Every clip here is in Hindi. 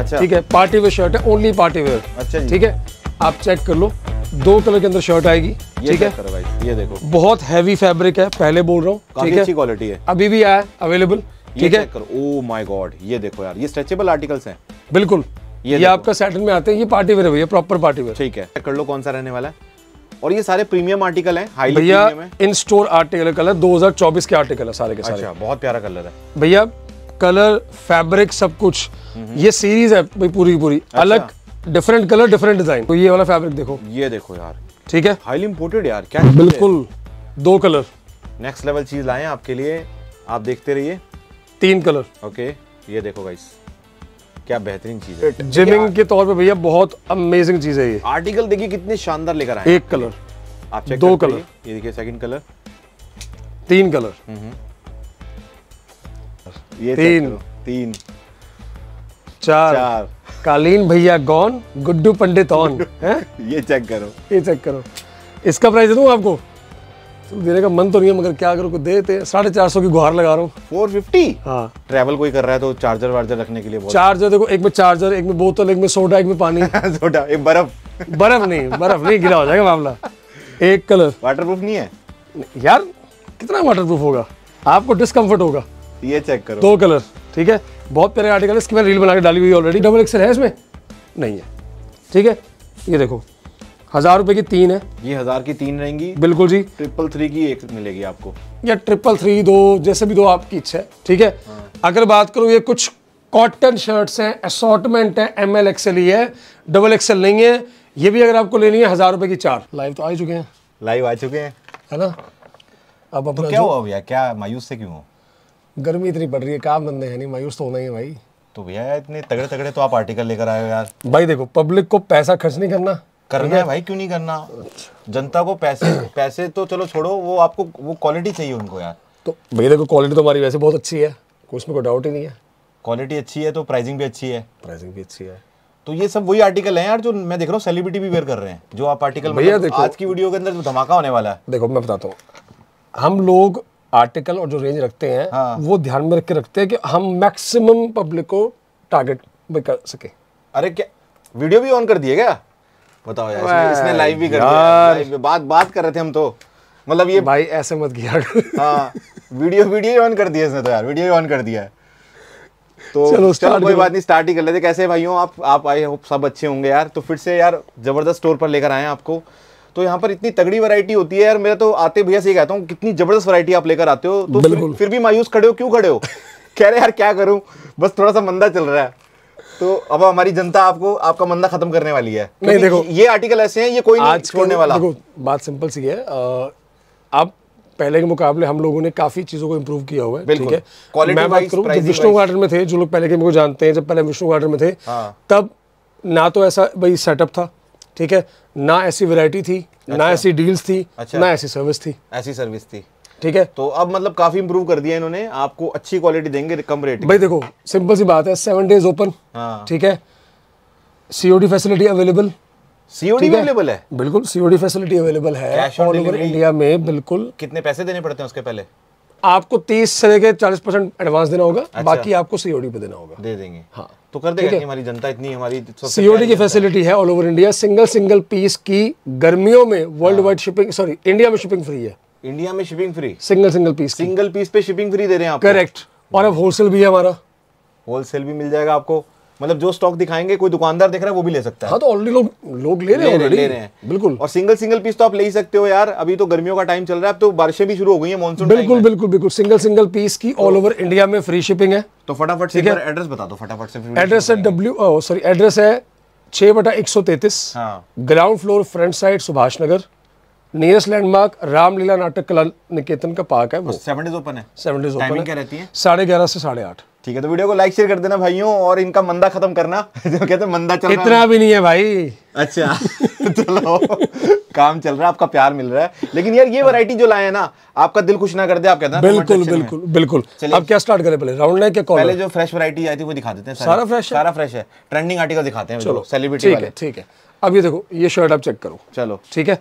अच्छा ठीक है पार्टी वेयर शर्ट है ओनली पार्टी वेयर अच्छा ठीक है आप चेक कर लो दो कलर के अंदर शर्ट आएगी ठीक है ये देखो बहुत हैवी फैब्रिक है पहले बोल रहा हूँ ठीक है अच्छी क्वालिटी है अभी भी आया अवेलेबल ठीक है ओ माय गॉड ये देखो यार ये स्ट्रेचेबल आर्टिकल्स हैं बिल्कुल ये, ये आपका सैटन में आते हैं ये पार्टी वेयर भैया प्रॉपर पार्टी वेयर ठीक है चेक कर लो कौन सा रहने वाला है और ये सारे प्रीमियम आर्टिकल हैं हाई भैया इन स्टोर आर्टिकल कलर 2024 के आर्टिकल है सारे के सारे अच्छा, बहुत प्यारा कलर है भैया कलर फैब्रिक सब कुछ ये सीरीज है भाई पूरी पूरी अच्छा। अलग डिफरेंट कलर डिफरेंट डिजाइन तो ये वाला फैब्रिक देखो ये देखो यार ठीक है हाईली इम्पोर्टेड यार क्या बिल्कुल दो कलर नेक्स्ट लेवल चीज लाए आपके लिए आप देखते रहिए तीन कलर ओके ये देखो गाइस क्या बेहतरीन चीज है जिमिंग के तौर पे भैया बहुत अमेजिंग चीज है ये आर्टिकल देखिए कितने शानदार लेकर आए एक कलर आप चेक दो कलर ये देखिए सेकंड कलर तीन कलर हम्म। ये तीन तीन चार, चार। कालीन भैया गॉन गुड्डू पंडित ऑन ये चेक करो ये चेक करो इसका प्राइस दूंगा आपको देने का मन तो नहीं है मगर क्या करो को देते साढ़े चार सौ की गुहार लगा रहा हूँ फोर फिफ्टी हाँ ट्रेवल कोई कर रहा है तो चार्जर वार्जर रखने के लिए बहुत चार्जर देखो एक में चार्जर एक में बोतल एक में सोडा एक में पानी सोडा एक बर्फ बर्फ नहीं बर्फ नहीं गिरा हो जाएगा मामला एक कलर वाटर प्रूफ नहीं है यार कितना वाटर प्रूफ होगा आपको डिस्कम्फर्ट होगा ये चेक करो दो कलर ठीक है बहुत प्यारे आर्टिकल है इसकी मैंने रील बना के डाली हुई ऑलरेडी डबल एक्सल है इसमें नहीं है ठीक है ये देखो हज़ार रुपए की तीन है ये हज़ार की तीन रहेंगी बिल्कुल जी ट्रिपल थ्री की एक मिलेगी आपको या ट्रिपल थ्री दो जैसे भी दो आपकी इच्छा है ठीक है हाँ। अगर बात करूँ ये कुछ कॉटन शर्ट्स हैं असॉटमेंट e है एम एल एक्सएल ही है डबल एक्सएल नहीं है ये भी अगर आपको लेनी है हज़ार रुपए की चार लाइव तो आ चुके हैं लाइव आ चुके हैं है ना अब तो क्या हुआ भैया क्या मायूस से क्यों गर्मी इतनी पड़ रही है काम धंधे है नहीं मायूस तो होना ही है भाई तो भैया इतने तगड़े तगड़े तो आप आर्टिकल लेकर आए हो यार भाई देखो पब्लिक को पैसा खर्च नहीं करना करना है भाई क्यों नहीं करना अच्छा। जनता को पैसे पैसे तो चलो छोड़ो वो आपको वो क्वालिटी चाहिए उनको यार तो भैया देखो क्वालिटी तो हमारी वैसे बहुत अच्छी है उसमें कोई डाउट ही नहीं है क्वालिटी अच्छी है तो प्राइसिंग भी अच्छी है प्राइसिंग भी अच्छी है तो ये सब वही आर्टिकल है यार जो मैं देख रहा हूँ सेलिब्रिटी भी वेयर कर रहे हैं जो आप आर्टिकल भैया मतलब देखो आज की वीडियो के अंदर जो तो धमाका होने वाला है देखो मैं बताता हूँ हम लोग आर्टिकल और जो रेंज रखते हैं हाँ। वो ध्यान में रख रखते हैं कि हम मैक्सिमम पब्लिक को टारगेट में कर सके अरे क्या वीडियो भी ऑन कर दिए क्या बताओ यार इसने इसने लाइव भी कर दिया बात बात कर रहे थे हम तो मतलब ये भाई ऐसे मत किया हाँ वीडियो वीडियो ऑन कर दिया इसने तो यार वीडियो ऑन कर दिया तो चलो, चलो कोई बात नहीं स्टार्ट ही कर लेते कैसे भाइयों आप आप आई होप सब अच्छे होंगे यार तो फिर से यार जबरदस्त स्टोर पर लेकर आए हैं आपको तो यहाँ पर इतनी तगड़ी वरायटी होती है यार मेरा तो आते भैया से कहता हूँ कितनी जबरदस्त वरायटी आप लेकर आते हो तो फिर, भी मायूस खड़े हो क्यों खड़े हो कह रहे यार क्या करूँ बस थोड़ा सा मंदा चल रहा है तो अब हमारी जनता आपको आपका मंदा खत्म करने वाली है नहीं देखो ये आर्टिकल ऐसे हैं ये कोई नहीं छोड़ने वाला देखो बात सिंपल सी है आप पहले के मुकाबले हम लोगों ने काफी चीजों को इम्प्रूव किया हुआ है ठीक है मैं बात करूँ जब विष्णु गार्डन में थे जो लोग पहले के जानते हैं जब पहले विष्णु गार्डन में थे हाँ। तब ना तो ऐसा भाई सेटअप था ठीक है ना ऐसी वैरायटी अच्छा। थी अच्छा। ना ऐसी डील्स थी अच्छा। ना ऐसी सर्विस थी ऐसी सर्विस थी ठीक है तो अब मतलब काफी इंप्रूव कर दिया इन्होंने आपको अच्छी क्वालिटी देंगे कम रेट भाई देखो सिंपल सी बात है सेवन डेज ओपन ठीक है COD facility available COD available है बिल्कुल सीओडी फैसिलिटी अवेलेबल है ऑल ओवर इंडिया में बिल्कुल कितने पैसे देने पड़ते हैं उसके पहले आपको तीस से लेकर चालीस परसेंट एडवांस देना होगा अच्छा। बाकी आपको सीओडी पे देना होगा दे देंगे हाँ तो कर देगा हमारी जनता इतनी हमारी सीओडी की फैसिलिटी है all over India single single piece की गर्मियों में world wide shipping sorry India में शिपिंग फ्री है इंडिया में shipping free single single piece single piece पे शिपिंग फ्री दे रहे हैं आप करेक्ट और अब होलसेल भी है हमारा होलसेल भी मिल जाएगा आपको मतलब जो स्टॉक दिखाएंगे कोई दुकानदार देख रहा है वो भी ले सकता है हाँ तो ऑलरेडी लोग लोग ले, ले, ले, ले रहे हैं बिल्कुल और सिंगल सिंगल पीस तो आप ले ही सकते हो यार अभी तो गर्मियों का टाइम चल रहा है अब तो बारिशें भी शुरू हो गई है मॉनसून बिल्कुल बिल्कुल बिल्कुल सिंगल सिंगल पीस की ऑल ओवर इंडिया में फ्री शिपिंग है तो फटाफट से एड्रेस बता दो फटाफट से एड्रेस है डब्ल्यू सॉरी एड्रेस है छह बटा एक सौ तैतीस ground floor front side Subhash Nagar nearest landmark Ramlila Natak Kala Niketan का पार्क है वो सेवन डेज ओपन है सेवन डेज ओपन क्या रहती है साढ़े ग्यारह से साढ़े आठ ठीक है तो वीडियो को लाइक शेयर कर देना भाइयों और इनका मंदा खत्म करना जो कहते हैं मंदा चल इतना भी नहीं है भाई अच्छा तो चलो काम चल रहा है आपका प्यार मिल रहा है लेकिन यार ये वैरायटी जो लाए हैं ना आपका दिल खुश ना कर दे आप कहते हैं तो बिल्कुल बिल्कुल बिल्कुल अब क्या स्टार्ट करें पहले राउंड नेक कॉल पहले जो फ्रेश वैरायटी आई थी वो दिखा देते हैं सारा फ्रेश है सारा फ्रेश है ट्रेंडिंग आर्टिकल दिखाते हैं चलो सेलिब्रिटी वाले ठीक है अब ये देखो ये शर्ट आप चेक करो चलो ठीक है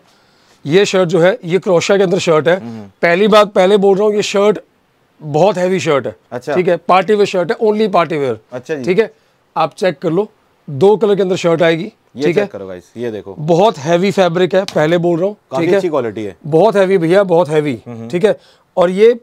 ये शर्ट जो है ये क्रोशिया के अंदर शर्ट है हम्म। पहली बात पहले बोल रहा हूँ ये शर्ट बहुत हैवी शर्ट है अच्छा ठीक है पार्टी वेयर शर्ट है ओनली पार्टी वेयर अच्छा ठीक है आप चेक कर लो दो कलर के अंदर शर्ट आएगी ठीक है करो ये देखो बहुत हैवी फैब्रिक है पहले बोल रहा हूँ ठीक है क्वालिटी है बहुत हैवी भैया बहुत हैवी हम्म। ठीक है और ये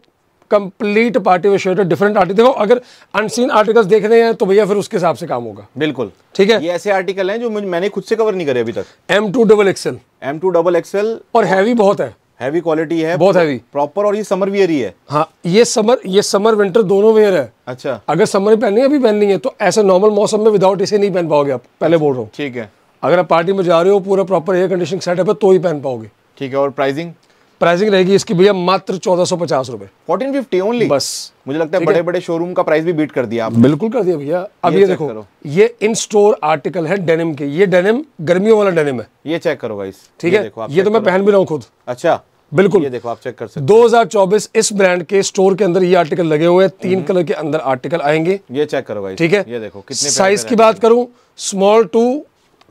कंप्लीट पार्टी वेयर शर्ट है डिफरेंट आर्टिकल देखो अगर अनसीन आर्टिकल्स देख रहे हैं तो भैया फिर उसके हिसाब से काम होगा बिल्कुल ठीक है ये ऐसे आर्टिकल हैं जो मैंने खुद से कवर नहीं करे अभी तक M to double XL M to double XL और हैवी बहुत है हैवी क्वालिटी है बहुत हैवी प्रॉपर और ये समर वियर ही है हाँ ये समर ये समर विंटर दोनों वेयर है अच्छा अगर समर में पहननी है अभी पहननी है तो ऐसे नॉर्मल मौसम में विदाउट इसे नहीं पहन पाओगे आप पहले बोल रहा हूँ ठीक है अगर आप पार्टी में जा रहे हो पूरा प्रॉपर एयर कंडीशन सेटअप है तो ही पहन पाओगे ठीक है और प्राइसिंग प्राइसिंग रहेगी इसकी भैया मात्र चौदह सौ पचास रुपए फोर्टीन फिफ्टी ओनली बस मुझे लगता है बड़े बड़े शोरूम का प्राइस भी बीट कर दिया आपने बिल्कुल कर दिया भैया अब ये, ये देखो ये इन स्टोर आर्टिकल है डेनिम के ये डेनिम गर्मियों वाला डेनिम है ये चेक करो भाई ठीक है ये तो मैं पहन भी रहा हूँ खुद अच्छा बिल्कुल ये देखो आप चेक कर सकते 2024 इस ब्रांड के स्टोर के अंदर ये आर्टिकल लगे हुए हैं तीन कलर हम्म। के अंदर आर्टिकल आएंगे ये चेक करो भाई ठीक है ये देखो कितने साइज की बात करूं small to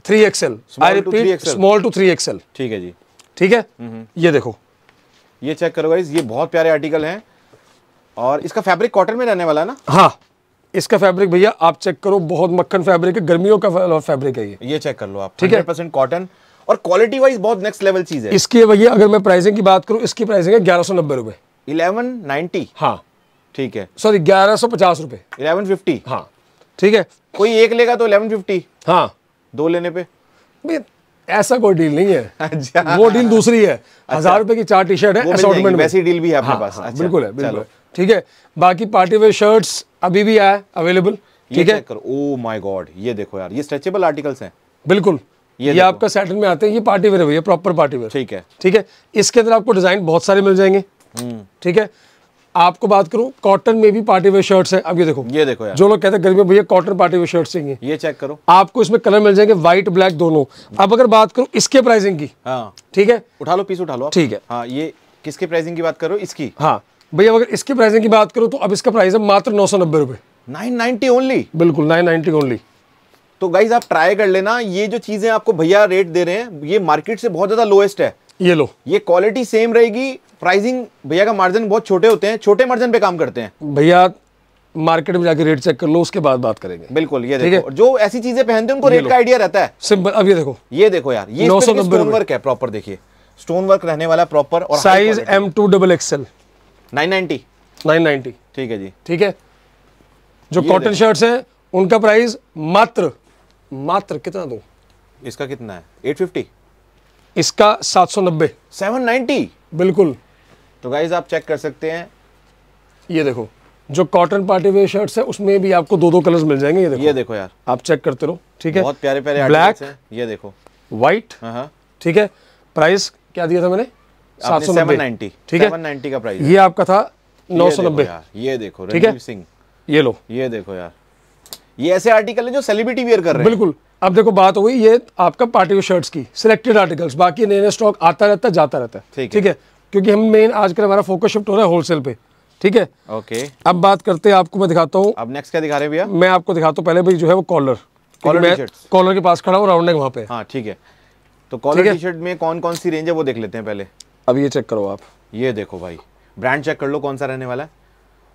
three XL I repeat small to three XL ठीक है जी ठीक है हम्म, हम्म। ये देखो ये चेक करो गाइज ये बहुत प्यारे आर्टिकल हैं और इसका फैब्रिक कॉटन में रहने वाला है ना हाँ इसका फैब्रिक भैया आप चेक करो बहुत मक्खन फैब्रिक है गर्मियों का फैब्रिक है ये ये चेक कर लो आप ठीक है परसेंट कॉटन और क्वालिटी वाइज बहुत नेक्स्ट लेवल चीज है इसकी भैया अगर मैं प्राइसिंग की बात करूँ इसकी प्राइसिंग है ग्यारह सौ नब्बे रुपए इलेवन नाइनटी हाँ ठीक है सॉरी ग्यारह सौ पचास रुपए इलेवन फिफ्टी हाँ ठीक है कोई एक लेगा तो इलेवन फिफ्टी हाँ दो लेने पे ऐसा कोई डील नहीं है अच्छा। वो डील दूसरी है अच्छा। हजार रुपए की चार टी शर्ट है असॉर्टमेंट वैसी डील भी है आपके हाँ, पास हाँ, अच्छा। बिल्कुल है बिल्कुल ठीक है बाकी पार्टी वेयर शर्ट्स अभी भी है अवेलेबल ठीक है ओ माय गॉड ये देखो यार ये स्ट्रेचेबल आर्टिकल्स हैं बिल्कुल ये, ये आपका सैटन में आते हैं ये पार्टी वेयर है प्रॉपर पार्टी वेयर ठीक है ठीक है इसके अंदर आपको डिजाइन बहुत सारे मिल जाएंगे हम्म। ठीक है आपको बात करूं कॉटन में भी पार्टी वेयर शर्ट्स है अब ये देखो ये देखो यार जो लोग कहते हैं गर्मी में भैया कॉटन पार्टी वेयर शर्ट्स चाहिए ये चेक करो आपको इसमें कलर मिल जाएंगे व्हाइट ब्लैक दोनों अब अगर बात करूं इसके प्राइसिंग की हाँ ठीक है उठा लो पीस उठा लो ठीक है हाँ ये किसके प्राइसिंग की बात करो इसकी हाँ भैया अगर इसके प्राइसिंग की बात करो तो अब इसका प्राइस है मात्र नौ सौ रुपए नाइन ओनली बिल्कुल नाइन ओनली तो गाइज आप ट्राई कर लेना ये जो चीजें आपको भैया रेट दे रहे हैं ये मार्केट से बहुत ज्यादा लोएस्ट है ये लो ये क्वालिटी सेम रहेगी प्राइसिंग भैया का मार्जिन बहुत छोटे होते हैं छोटे मार्जिन पे काम करते हैं भैया मार्केट में जाके रेट चेक कर लो उसके बाद बात करेंगे बिल्कुल ये देखो जो ऐसी चीजें पहनते हैं उनको रेट का आइडिया रहता है सिंपल अब ये देखो ये देखो यार ये नौ सौ नब्बे वर्क है प्रॉपर देखिए स्टोन वर्क रहने वाला प्रॉपर और size M to double XL nine ninety nine ninety ठीक है जी ठीक है जो कॉटन शर्ट है उनका प्राइस मात्र मात्र कितना दो इसका कितना है एट फिफ्टी इसका सात सौ नब्बे सेवन नाइनटी बिल्कुल तो गाइज आप चेक कर सकते हैं ये देखो जो कॉटन पार्टी वेयर शर्ट्स है उसमें भी आपको दो दो कलर्स मिल जाएंगे ये देखो ये देखो यार आप चेक करते रहो ठीक है बहुत प्यारे प्यारे ब्लैक ये देखो व्हाइट हाँ। ठीक है प्राइस क्या दिया था मैंने सात सौ नब्बे ठीक है का प्राइस ये आपका था नौ सौ नब्बे ये देखो ठीक है सिंह ये लो ये देखो यार ये ऐसे आर्टिकल है जो सेलिब्रिटी वेयर कर रहे हैं बिल्कुल अब देखो बात हो गई ये आपका पार्टी शर्ट्स की सिलेक्टेड आर्टिकल्स बाकी नए नए स्टॉक आता रहता है जाता रहता है ठीक है क्योंकि हम मेन आजकल हमारा फोकस शिफ्ट हो रहा है होलसेल पे ठीक है ओके अब बात करते हैं आपको मैं दिखाता हूँ अब नेक्स्ट क्या दिखा रहे भैया मैं आपको दिखाता हूँ पहले भाई जो है वो कॉलर कॉलर कॉलर के पास खड़ा हूँ राउंड वहाँ पे हाँ ठीक है तो कॉलर टी शर्ट में कौन कौन सी रेंज है वो देख लेते हैं पहले अब ये चेक करो आप ये देखो भाई ब्रांड चेक कर लो कौन सा रहने वाला है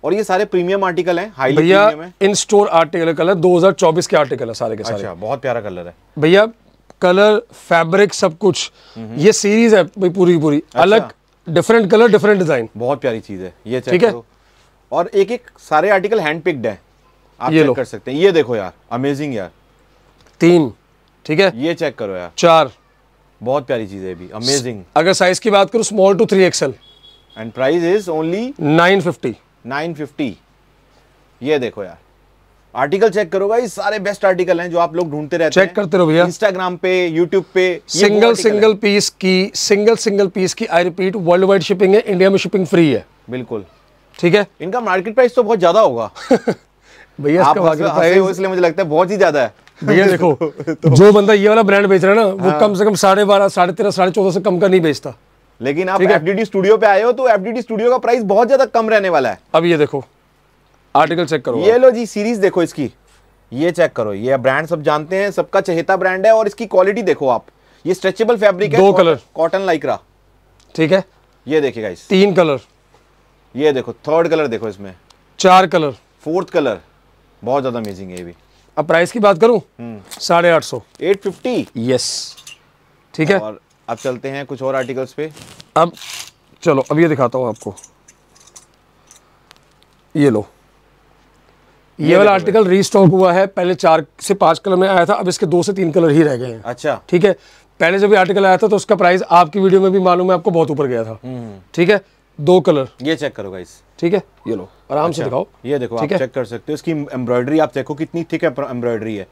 और ये सारे प्रीमियम आर्टिकल हैं हाई भैया है। इन स्टोर आर्टिकल कलर 2024 के आर्टिकल है सारे के सारे अच्छा, बहुत प्यारा कलर है भैया कलर फैब्रिक सब कुछ हम्म, हम्म। ये सीरीज है भाई पूरी पूरी अच्छा। अलग डिफरेंट कलर डिफरेंट डिजाइन बहुत प्यारी चीज है ये ठीक है और एक एक सारे आर्टिकल हैंड पिक्ड है आप ये कर सकते हैं ये देखो यार अमेजिंग यार तीन ठीक है ये चेक करो यार चार बहुत प्यारी चीज है भी अमेजिंग अगर साइज की बात करूं small to three XL and price is only nine fifty nine fifty ये देखो यार आर्टिकल चेक करो भाई सारे बेस्ट आर्टिकल हैं जो आप लोग ढूंढते रहते चेक हैं करते रहो भैया इंस्टाग्राम पे यूट्यूब पे सिंगल सिंगल पीस की सिंगल सिंगल पीस की I repeat world wide shipping है इंडिया में शिपिंग फ्री है बिल्कुल ठीक है इनका मार्केट प्राइस तो बहुत ज्यादा होगा भैया इसलिए मुझे लगता है बहुत ही ज्यादा है भैया देखो तो- जो बंदा ये वाला ब्रांड बेच रहा है ना वो हाँ। कम से कम साढ़े बारह साढ़े तेरह साढ़े चौदह से कम का नहीं बेचता लेकिन आप एफडीडी स्टूडियो पे आए हो तो एफडीडी स्टूडियो का प्राइस बहुत ज्यादा कम रहने वाला है अब ये देखो आर्टिकल चेक करो ये लो जी सीरीज देखो इसकी ये चेक करो ये ब्रांड सब जानते हैं सबका चहेता ब्रांड है और इसकी क्वालिटी देखो आप ये स्ट्रेचेबल फैब्रिक है दो कलर कॉटन लाइक्रा ठीक है ये देखिएगा इस तीन कलर ये देखो थर्ड कलर देखो इसमें चार कलर फोर्थ कलर बहुत ज्यादा अमेजिंग है ये भी अब प्राइस की बात करूं हम्म। साढ़े आठ सौ एट फिफ्टी यस ठीक है और अब चलते हैं कुछ और आर्टिकल्स पे अब चलो अब ये दिखाता हूँ आपको ये लो ये वाला आर्टिकल रीस्टॉक हुआ है पहले चार से पांच कलर में आया था अब इसके दो से तीन कलर ही रह गए हैं अच्छा ठीक है पहले जब ये आर्टिकल आया था तो उसका प्राइस आपकी वीडियो में भी मालूम है आपको बहुत ऊपर गया था हम्म। ठीक है दो कलर ये चेक करो गाइस ठीक है ये लो आराम अच्छा, से दिखाओ ये देखो आप चेक कर सकते हो इसकी एम्ब्रॉयडरी आप देखो कितनी थिक एम्ब्रॉयडरी है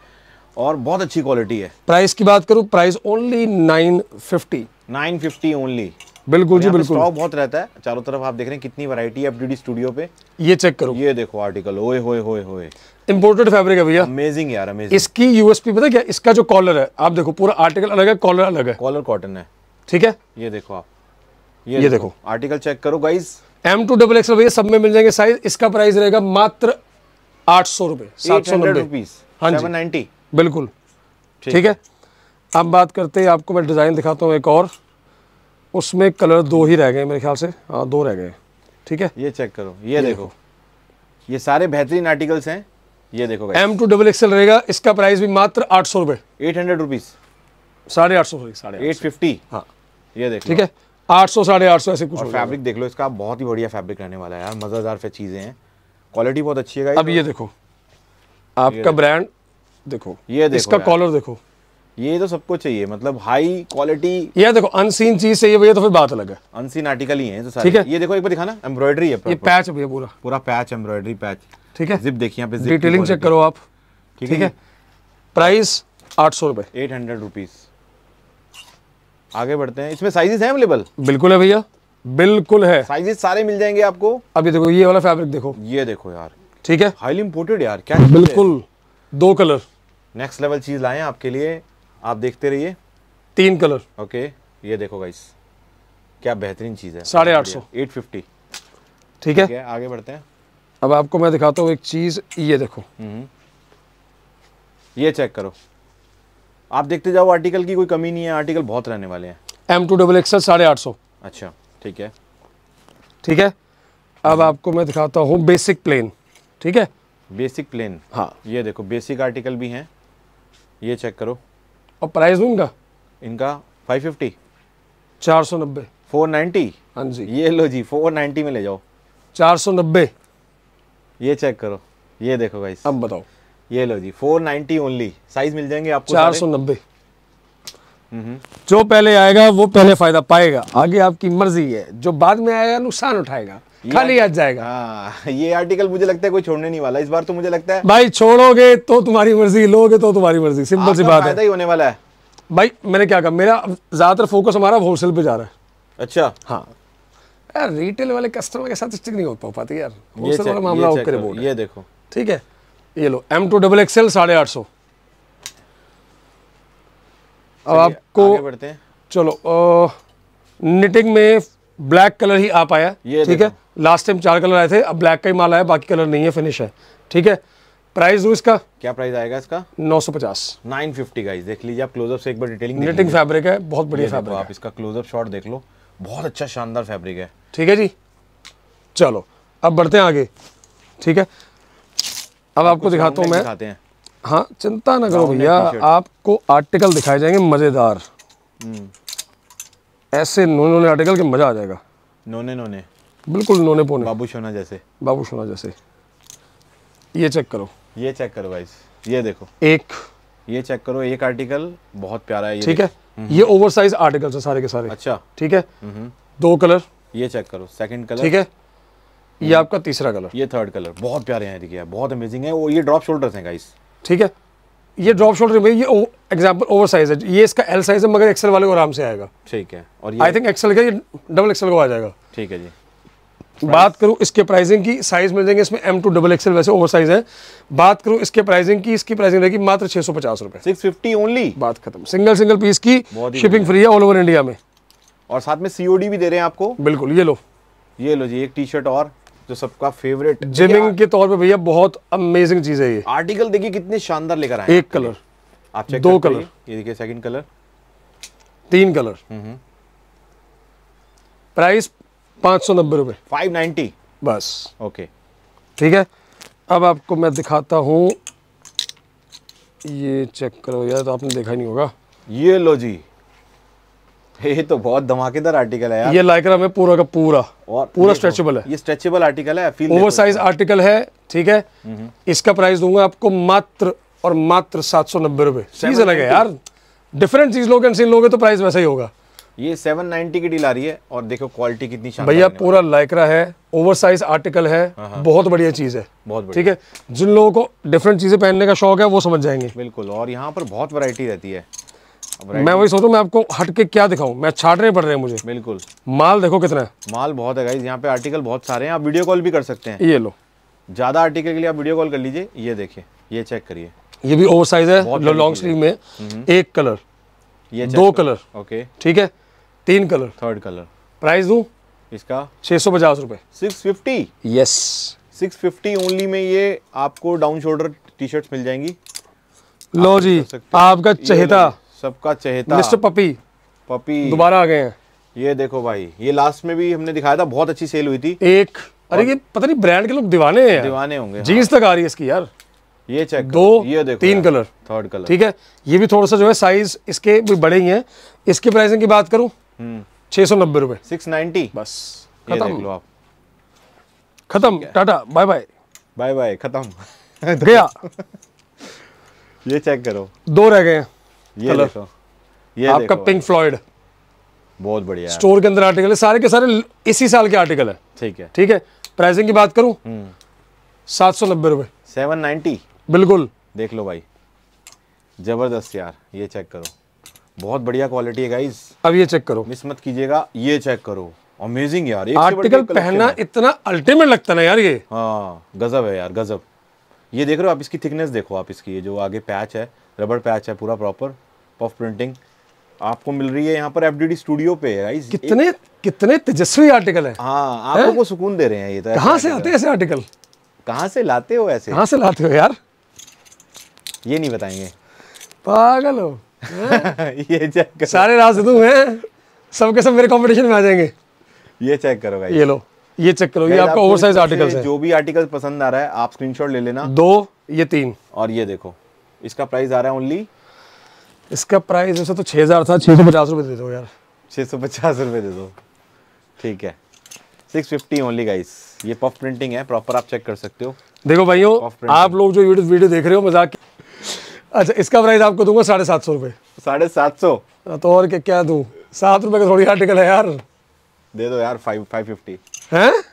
और बहुत अच्छी क्वालिटी है प्राइस की बात करूं price only nine fifty nine fifty only बिल्कुल जी बिल्कुल स्टॉक बहुत रहता है चारों तरफ आप देख रहे हैं कितनी वैरायटी है एफडीडी स्टूडियो पे ये चेक करो ये देखो आर्टिकल ओए होए होए होए इंपोर्टेड फैब्रिक है भैया अमेजिंग यार अमेजिंग इसकी यूएसपी पता क्या इसका जो कॉलर है आप देखो पूरा आर्टिकल अलग है कॉलर अलग है कॉलर कॉटन है ठीक है ये देखो आप ये, ये देखो आर्टिकल चेक करो guys M to double XL भैया सब में मिल जाएंगे साइज इसका प्राइस रहेगा मात्र आठ सौ रुपए सात सौ रुपीज हाँ जी नाइनटी बिल्कुल ठीक है अब बात करते हैं आपको मैं डिजाइन दिखाता हूँ एक और उसमें कलर दो ही रह गए मेरे ख्याल से हाँ दो रह गए ठीक है ये चेक करो ये, ये देखो।, देखो ये सारे बेहतरीन आर्टिकल्स हैं ये देखो एम टू डबल एक्सएल रहेगा इसका प्राइस भी मात्र आठ सौ रुपये एट हंड्रेड रुपीज़ साढ़े आठ सौ साढ़े एट फिफ्टी हाँ ये देखो ठीक है आठ सौ साढ़े आठ सौ ऐसे कुछ फैब्रिक देख लो इसका बहुत ही बढ़िया फैब्रिक रहने वाला है यार मज़ेदार फिर चीज़ें हैं क्वालिटी बहुत अच्छी है अब ये देखो आपका ब्रांड देखो ये देखो इसका कॉलर देखो ये तो सबको चाहिए मतलब हाई क्वालिटी ये देखो अनसीन चीज से ये भैया तो फिर बात अलग है अनसीन आर्टिकल ही है तो ठीक है ये देखो एक बार दिखाना एम्ब्रॉयडरी है ये पैच भैया पूरा पूरा पैच एम्ब्रॉयडरी पैच ठीक है जिप देखिए यहाँ पे डिटेलिंग चेक करो आप ठीक है प्राइस आठ सौ रुपए एट हंड्रेड रुपीज आगे बढ़ते हैं इसमें साइजेस हैं अवेलेबल बिल्कुल है भैया बिल्कुल है साइजेस सारे मिल जाएंगे आपको अभी देखो ये वाला फैब्रिक देखो ये देखो यार ठीक है हाईली इम्पोर्टेड यार क्या बिल्कुल दो कलर नेक्स्ट लेवल चीज लाए आपके लिए आप देखते रहिए तीन कलर ओके ये देखो गाइस क्या बेहतरीन चीज़ है साढ़े आठ सौ एट फिफ्टी ठीक है? है आगे बढ़ते हैं अब आपको मैं दिखाता हूँ एक चीज़ ये देखो हम्म। ये चेक करो आप देखते जाओ आर्टिकल की कोई कमी नहीं है आर्टिकल बहुत रहने वाले हैं एम टू डबल एक्सएल साढ़े आठ सौ अच्छा ठीक है ठीक है अब आपको मैं दिखाता हूँ बेसिक प्लेन ठीक है बेसिक प्लेन हाँ ये देखो बेसिक आर्टिकल भी हैं ये चेक करो और प्राइस उनका इनका 550 490 490 हाँ जी ये लो जी 490 में ले जाओ 490 ये चेक करो ये देखो गाइस अब बताओ ये लो जी 490 ओनली साइज मिल जाएंगे आपको 490 हम्म। जो पहले आएगा वो पहले फायदा पाएगा आगे आपकी मर्जी है जो बाद में आएगा नुकसान उठाएगा खाली याद जाएगा हाँ ये आर्टिकल मुझे लगता है कोई छोड़ने नहीं वाला इस बार तो मुझे लगता है भाई छोड़ोगे तो तुम्हारी मर्जी लोगे तो तुम्हारी मर्जी सिंपल सी बात है ही होने वाला है भाई मैंने क्या कहा मेरा ज्यादातर फोकस हमारा होलसेल पे जा रहा है अच्छा हाँ यार रिटेल वाले कस्टमर के साथ स्टिक नहीं हो पा पाती यार होलसेल वाला मामला होकर बोल ये देखो ठीक है ये लो एम टू डबल एक्सएल साढ़े आठ सौ अब आपको चलो निटिंग में ब्लैक कलर ही आ पाया ये ठीक है लास्ट टाइम चार कलर आए थे अब ब्लैक का ही माल आया बाकी कलर नहीं है फिनिश है ठीक है प्राइस दो इसका क्या प्राइस आएगा इसका 950 950 गाइस देख लीजिए आप क्लोजअप से एक बार डिटेलिंग नेटिंग फैब्रिक है बहुत बढ़िया फैब्रिक आप इसका क्लोजअप शॉट देख लो बहुत अच्छा शानदार फैब्रिक है ठीक है जी चलो अब बढ़ते हैं आगे ठीक है अब आपको दिखाता हूँ मैं दिखाते हैं हाँ चिंता ना करो भैया आपको आर्टिकल दिखाए जाएंगे मज़ेदार हम्म। ऐसे नोने नोने आर्टिकल के मज़ा आ जाएगा नोने नोने बिल्कुल नोने पोने बाबू सोना जैसे बाबू सोना जैसे ये चेक करो ये चेक करो गाइस ये देखो एक ये चेक करो एक आर्टिकल बहुत प्यारा है ये ठीक है ये ओवर साइज आर्टिकल है सारे के सारे अच्छा ठीक है हम्म, हम्म। दो कलर ये चेक करो सेकंड कलर ठीक है ये हम्म। आपका तीसरा कलर ये थर्ड कलर बहुत प्यारे हैं देखिए बहुत अमेजिंग है वो ये ड्रॉप शोल्डर्स हैं गाइस ठीक है ये ड्रॉप शोल्डर में ये एग्जांपल ओवर साइज है ये इसका एल साइज है मगर एक्सेल वाले को आराम से आएगा ठीक है और आई थिंक एक्सेल का ये डबल एक्सेल को आ जाएगा ठीक है जी बात करूँ इसके प्राइसिंग की साइज मिल जाएंगे इसमें एम टू डबल एक्सएल वैसे ओवर साइज है बात करूँ इसके प्राइसिंग की इसकी प्राइसिंग रहेगी मात्र छह सौ पचास रुपए सिक्स फिफ्टी ओनली बात खत्म सिंगल सिंगल पीस की शिपिंग फ्री है ऑल ओवर इंडिया में और साथ में सीओडी भी दे रहे हैं आपको बिल्कुल ये लो ये लो जी एक टी शर्ट और जो सबका फेवरेट जिमिंग के तौर पर भैया बहुत अमेजिंग चीज है ये आर्टिकल देखिए कितने शानदार लेकर आए एक कलर आप चेक दो कलर ये देखिए सेकंड कलर तीन कलर प्राइस हम्म, हम्म। पाँच सौ नब्बे रुपये फाइव नाइन्टी बस ओके ठीक है अब आपको मैं दिखाता हूँ ये चेक करो यार तो आपने देखा नहीं होगा ये लो जी ये तो बहुत धमाकेदार आर्टिकल है यार ये लाइक्रा में पूरा का पूरा और पूरा स्ट्रेचेबल है ये स्ट्रेचेबल आर्टिकल है फील ओवर साइज आर्टिकल है ठीक है हम्म। इसका प्राइस दूंगा आपको मात्र और मात्र सात सौ नब्बे रुपए चीज अलग है यार डिफरेंट चीज लोगे तो प्राइस वैसा ही होगा ये 790 की डील आ रही है और देखो क्वालिटी कितनी शानदार भैया पूरा लाइक्रा है ओवरसाइज हाँ, हाँ। आर्टिकल है बहुत बढ़िया चीज है बहुत ठीक है जिन लोगों को डिफरेंट चीजें पहनने का शौक है वो समझ जाएंगे बिल्कुल और यहाँ पर बहुत वैरायटी रहती है मैं वही सोच रहा हूँ मैं आपको हटके क्या दिखाऊं मैं छाटने पड़ रहे हैं मुझे बिल्कुल माल देखो कितना है माल बहुत है यहाँ पे आर्टिकल बहुत सारे हैं आप वीडियो कॉल भी कर सकते हैं ये लो ज़्यादा आर्टिकल के लिए आप वीडियो कॉल कर लीजिए ये देखिए ये चेक करिए ये भी ओवर साइज है लॉन्ग स्लीव में हम्म। एक कलर ये दो कलर ओके ठीक है तीन कलर थर्ड कलर प्राइस दू इसका छः सौ पचास रूपए six fifty yes six fifty only में ये आपको डाउन शोल्डर टी शर्ट मिल जाएंगी लो जी आपका चहेता सबका चहेता मिस्टर पपी पपी दोबारा आ गए हैं ये देखो भाई ये लास्ट में भी हमने दिखाया था बहुत अच्छी सेल हुई थी एक अरे ये पता नहीं ब्रांड के लोग दीवाने हैं दीवाने होंगे जीन्स हाँ। तक आ रही है इसकी यार ये चेक दो ये देखो तीन कलर थर्ड कलर ठीक है ये भी थोड़ा सा जो है साइज इसके भी बड़े ही है इसके प्राइसिंग की बात करूं हम्म। छः सौ नब्बे रुपए सिक्स नाइनटी बस खत्म लो आप खत्म टाटा बाय बाय बाय बाय खत्म गया ये चेक करो दो रह गए ये देखो ये आपका पिंक फ्लॉइड बहुत बढ़िया स्टोर के अंदर आर्टिकल है सारे के सारे इसी साल के आर्टिकल है ठीक है ठीक है प्राइसिंग की बात करूं हम्म। सात सौ नब्बे रुपए सेवन नाइनटी बिल्कुल देख लो भाई जबरदस्त यार ये चेक करो बहुत बढ़िया क्वालिटी है गाइज अब ये चेक करो मिस मत कीजिएगा ये चेक करो अमेजिंग यार आर्टिकल पहनना इतना अल्टीमेट लगता ना यार ये हाँ गजब है यार गजब ये देख रहे हो आप इसकी थिकनेस देखो आप इसकी ये जो आगे पैच है रबड़ पैच है पूरा प्रॉपर पफ प्रिंटिंग आपको मिल रही है यहाँ पर एफडीडी स्टूडियो पे गाइस कितने एक... कितने तेजस्वी आर्टिकल है हाँ आपको को सुकून दे रहे हैं ये तो कहाँ से आते ऐसे आर्टिकल कहाँ से लाते हो ऐसे कहाँ से लाते हो यार ये नहीं बताएंगे पागल हो ये चेक करो सारे राज तू हैं सबके सब मेरे कंपटीशन में आ जाएंगे ये चेक करो भाई ये लो ये चेक करो ये आपका ओवर साइज आर्टिकल है जो भी आर्टिकल पसंद आ रहा है आप स्क्रीनशॉट ले लेना दो ये तीन और ये देखो इसका प्राइस आ रहा है ओनली इसका प्राइस वैसे तो छः हज़ार था छः सौ पचास रुपये दे दो यार छः सौ पचास रुपये दे दो ठीक है सिक्स फिफ्टी ओनली गाइस ये पफ प्रिंटिंग है प्रॉपर आप चेक कर सकते हो देखो भाइयों आप लोग जो वीडियो देख रहे हो मजाक अच्छा इसका प्राइस आपको दूंगा साढ़े सात सौ रुपये साढ़े सात सौ हाँ, तो और क्या क्या दूँ सात रुपये का थोड़ी आर्टिकल है यार दे दो यार फाइव फाइव फिफ्टी हैं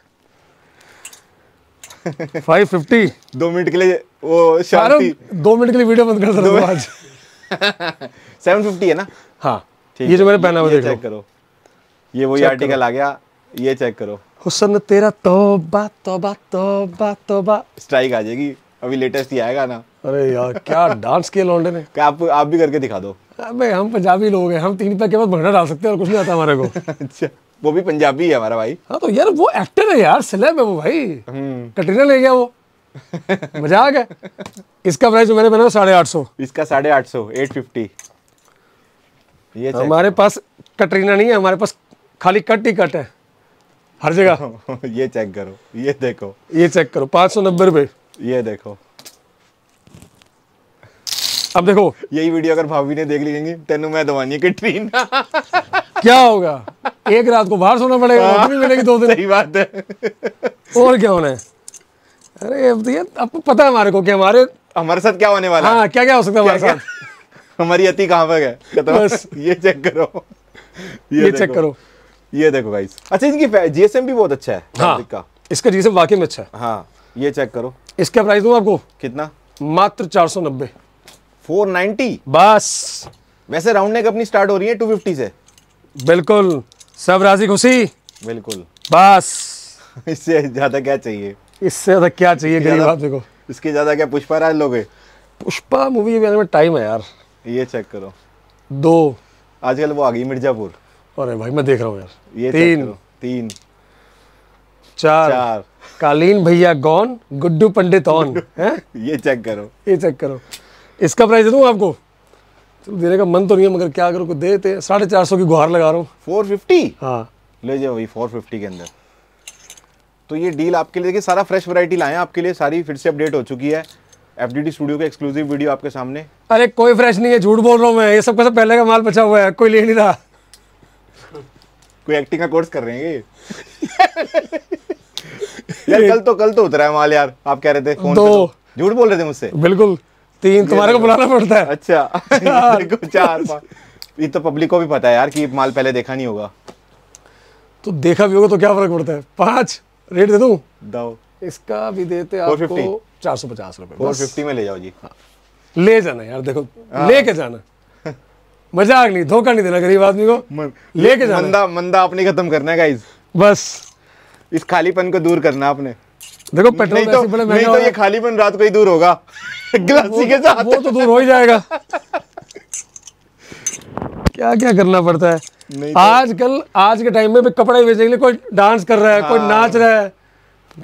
फाइव फिफ्टी दो मिनट के लिए वो शांति दो मिनट के लिए वीडियो बंद कर सकते हो आज सेवन फिफ्टी है ना हाँ ये जो मैंने पहना हुआ चेक करो ये वही आर्टिकल आ गया ये चेक करो हुसन तेरा तोबा तोबा तोबा तोबा स्ट्राइक आ जाएगी अभी लेटेस्ट ही आएगा ना अरे यार क्या डांस किया लौंडे ने क्या आप आप भी करके दिखा दो अबे हम पंजाबी लोग हैं हम तीन पैक के बाद भंगड़ा डाल सकते हैं और कुछ नहीं आता हमारे को अच्छा वो भी पंजाबी है हमारा भाई हाँ तो यार वो एक्टर है यार सिलेब है वो भाई हम्म। कटरीना ले गया वो मजाक है इसका प्राइस मैंने बनाया साढ़े आठ सौ इसका साढ़े आठ सौ एट फिफ्टी ये हमारे पास कटरीना नहीं है हमारे पास खाली कट ही कट है हर जगह ये चेक करो ये देखो ये चेक करो पाँच सौ नब्बे रुपये ये देखो अब देखो यही वीडियो अगर भाभी ने देख ली कहेंगे तेनू मैं दवानी ट्रीन क्या होगा एक रात को बाहर सोना पड़ेगा नौकरी हाँ। मिलेगी दो दिन सही बात है और क्या होना है अरे अब तो ये आपको तो पता है हमारे को कि हमारे हमारे साथ क्या होने वाला है हाँ क्या क्या हो सकता है हमारे साथ हमारी अति कहाँ पर है बस ये चेक करो ये ये चेक करो ये देखो गाइस अच्छा इनकी जीएसएम भी बहुत अच्छा है हाँ का। इसका जीएसएम वाकई में अच्छा है हाँ ये चेक करो इसका प्राइस दो आपको कितना मात्र चार सौ नब्बे फोर नाइनटी बस वैसे राउंड नेक अपनी स्टार्ट हो रही है टू फिफ्टी से बिल्कुल सब राजी खुशी बिल्कुल बस इससे ज्यादा क्या चाहिए इससे ज्यादा क्या चाहिए गरीब आदमी को इसके ज्यादा क्या पुष्पा राज लोगे पुष्पा मूवी के में टाइम है यार ये चेक करो दो आजकल वो आ गई मिर्जापुर अरे भाई मैं देख रहा हूँ यार ये तीन तीन चार, चार कालीन भैया गॉन गुड्डू पंडित ऑन ये चेक करो ये चेक करो इसका प्राइस दे दूँ आपको चलो देने का मन तो नहीं है मगर क्या करो कुछ देते साढ़े चार सौ की गुहार लगा रहा हूँ फोर फिफ्टी हाँ ले जाओ भाई फोर फिफ्टी के अंदर तो ये डील आपके लिए देखिए सारा फ्रेश वैरायटी लाए आपके लिए सारी फिर से अपडेट हो चुकी है एफ स्टूडियो का एक्सक्लूसिव वीडियो आपके सामने अरे कोई फ्रेश नहीं है झूठ बोल रहा हूँ मैं ये सब का पहले का माल बचा हुआ है कोई ले नहीं रहा कोई एक्टिंग का कोर्स कर रहे हैं यार कल तो कल तो उतरा है माल यार आप कह रहे थे फोन तो झूठ बोल रहे थे मुझसे बिल्कुल तीन तुम्हारे को बुलाना पड़ता है अच्छा चार ये तो पब्लिक को भी पता है यार कि माल पहले देखा नहीं होगा तो देखा भी होगा तो क्या फर्क पड़ता है पांच रेट दे दूँ दो इसका भी देते आपको चार सौ पचास रुपए फोर फिफ्टी में ले जाओ जी हाँ। ले जाना यार देखो हाँ। लेके जाना मजाक नहीं धोखा नहीं देना गरीब आदमी को लेके जाना मंदा मंदा आपने खत्म करना है गाइस बस इस खालीपन को दूर करना आपने देखो पेट्रोल तो- नहीं तो, नहीं नहीं नहीं तो ये खाली बन रात को ही दूर होगा गिलासी के साथ वो तो दूर हो ही जाएगा क्या क्या करना पड़ता है तो, आजकल आज के टाइम में भी कपड़े बेचने के लिए कोई डांस कर रहा है कोई हाँ। नाच रहा है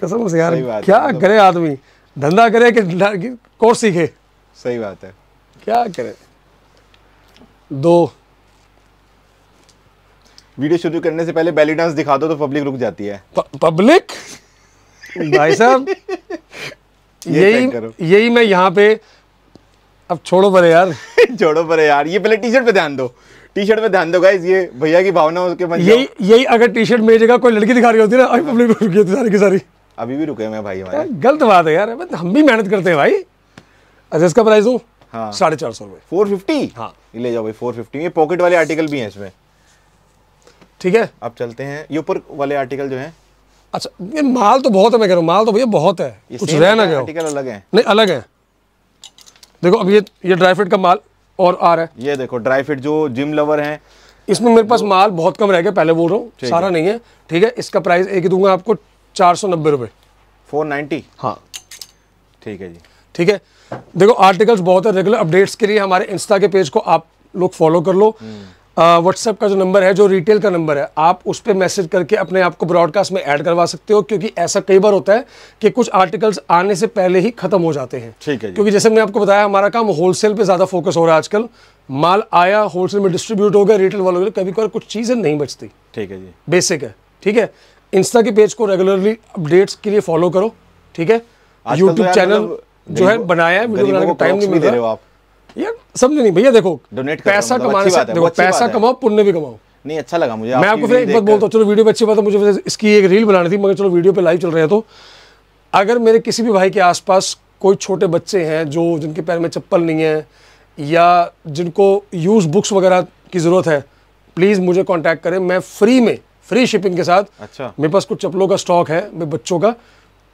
कसम से यार क्या मतलब- करे आदमी धंधा करे कि कोर्स सीखे सही बात है क्या करे दो वीडियो शुरू करने से पहले बैली डांस दिखा दो तो पब्लिक रुक जाती है पब्लिक भाई साहब यही यही मैं यहाँ पे अब छोड़ो पर यार छोड़ो पर यार ये पहले टी शर्ट पे ध्यान दो टी शर्ट पे ध्यान दो गाइस ये भैया की भावना उसके मन यही यही अगर टी शर्ट मेरी जगह कोई लड़की दिखा रही होती ना अभी पब्लिक रुकी होती सारी की सारी अभी भी रुके मैं भाई हमारे गलत बात है यार हम भी मेहनत करते हैं भाई अच्छा इसका प्राइस हूँ हाँ साढ़े चार सौ रुपये फोर फिफ्टी हाँ ले जाओ भाई फोर फिफ्टी ये पॉकेट वाले आर्टिकल भी हैं इसमें ठीक है अब चलते हैं ये ऊपर वाले आर्टिकल जो हैं अच्छा ये माल तो बहुत है मैं कह रहा हूँ माल तो भैया बहुत है कुछ रह ना गया अलग है नहीं अलग है देखो अब ये ये ड्राई फ्रूट का माल और आ रहा है ये देखो ड्राई फ्रूट जो जिम लवर हैं इसमें मेरे पास माल बहुत कम रह गया पहले बोल रहा हूँ सारा नहीं है ठीक है इसका प्राइस एक ही दूंगा आपको चार सौ नब्बे रुपये फोर नाइन्टी हाँ ठीक है जी ठीक है देखो आर्टिकल्स बहुत है रेगुलर अपडेट्स के लिए हमारे इंस्टा के पेज को आप लोग फॉलो कर लो हम्म। व्हाट्सएप का जो नंबर है जो रिटेल का नंबर है आप उस पर मैसेज करके अपने आप को ब्रॉडकास्ट में ऐड करवा सकते हो क्योंकि ऐसा कई बार होता है कि कुछ आर्टिकल्स आने से पहले ही खत्म हो जाते हैं ठीक है जी। क्योंकि जैसे मैंने आपको बताया हमारा काम होलसेल पे ज़्यादा फोकस हो रहा है आजकल माल आया होलसेल में डिस्ट्रीब्यूट हो गया रिटेल वालों के कभी कभार कुछ चीज़ें नहीं बचती ठीक है जी बेसिक है ठीक है इंस्टा के पेज को रेगुलरली अपडेट्स के लिए फॉलो करो ठीक है तो यूट्यूब मतलब चैनल जो है बनाया है टाइम नहीं मिल रहा आप ये समझ नहीं भैया देखो डोनेट पैसा मतलब कमाने से देखो पैसा कमाओ पुण्य भी कमाओ नहीं अच्छा लगा मुझे मैं आपको फिर एक बात बोलता हूँ चलो वीडियो पे अच्छी बात है मुझे इसकी एक रील बनानी थी मगर चलो वीडियो पे लाइव चल रहे हैं तो अगर मेरे किसी भी भाई के आसपास कोई छोटे बच्चे हैं जो जिनके पैर में चप्पल नहीं है या जिनको यूज़ बुक्स वगैरह की ज़रूरत है प्लीज़ मुझे कॉन्टेक्ट करें मैं फ्री में फ्री शिपिंग के साथ अच्छा मेरे पास कुछ चप्पलों का स्टॉक है मेरे बच्चों का